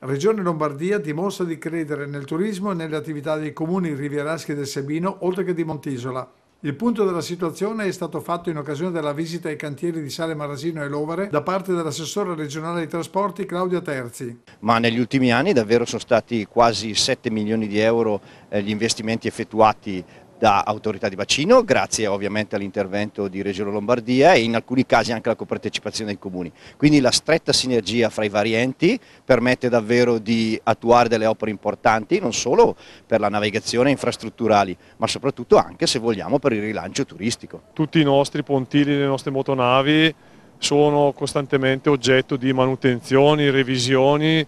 Regione Lombardia dimostra di credere nel turismo e nelle attività dei comuni rivieraschi del Sabino, oltre che di Montisola. Il punto della situazione è stato fatto in occasione della visita ai cantieri di Sale Marasino e Lovere da parte dell'assessore regionale dei trasporti Claudia Terzi. Ma negli ultimi anni davvero sono stati quasi 7 milioni di euro eh, gli investimenti effettuati da autorità di vaccino, grazie ovviamente all'intervento di Regione Lombardia e in alcuni casi anche alla copartecipazione dei comuni. Quindi la stretta sinergia fra i vari enti permette davvero di attuare delle opere importanti, non solo per la navigazione infrastrutturali, ma soprattutto anche, se vogliamo, per il rilancio turistico. Tutti i nostri pontili, le nostre motonavi sono costantemente oggetto di manutenzioni, revisioni,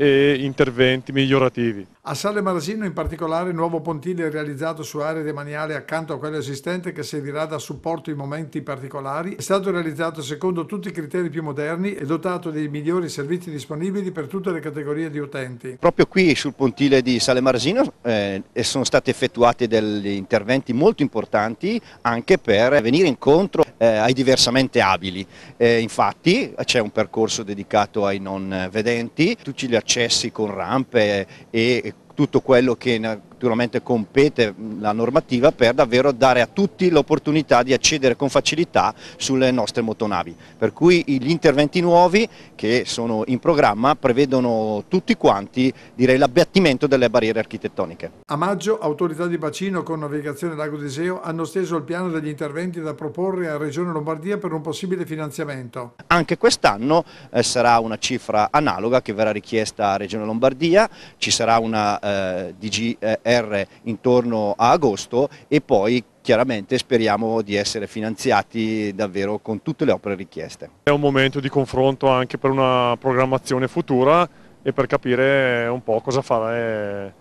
e interventi migliorativi. A Sale Marasino in particolare il nuovo pontile realizzato su area demaniale accanto a quello esistente che servirà da supporto in momenti particolari è stato realizzato secondo tutti i criteri più moderni e dotato dei migliori servizi disponibili per tutte le categorie di utenti. Proprio qui sul pontile di Sale Marasino eh, sono stati effettuati degli interventi molto importanti anche per venire incontro eh, ai diversamente abili. Eh, infatti c'è un percorso dedicato ai non vedenti, tutti gli accessi con rampe e tutto quello che sicuramente compete mm, la normativa per davvero dare a tutti l'opportunità di accedere con facilità sulle nostre motonavi. Per cui gli interventi nuovi che sono in programma prevedono tutti quanti l'abbattimento delle barriere architettoniche. A maggio autorità di bacino con navigazione Lago di Seo hanno steso il piano degli interventi da proporre a Regione Lombardia per un possibile finanziamento. Anche quest'anno eh, sarà una cifra analoga che verrà richiesta a Regione Lombardia, ci sarà una eh, DG, R intorno a agosto e poi chiaramente speriamo di essere finanziati davvero con tutte le opere richieste. È un momento di confronto anche per una programmazione futura e per capire un po' cosa fare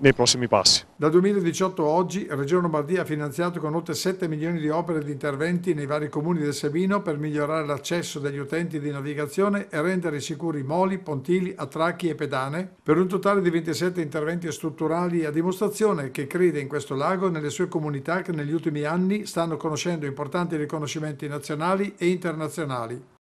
nei prossimi passi. Dal 2018 a oggi Regione Lombardia ha finanziato con oltre 7 milioni di opere di interventi nei vari comuni del Sabino per migliorare l'accesso degli utenti di navigazione e rendere sicuri moli, pontili, attracchi e pedane, per un totale di 27 interventi strutturali a dimostrazione che crede in questo lago e nelle sue comunità che negli ultimi anni stanno conoscendo importanti riconoscimenti nazionali e internazionali.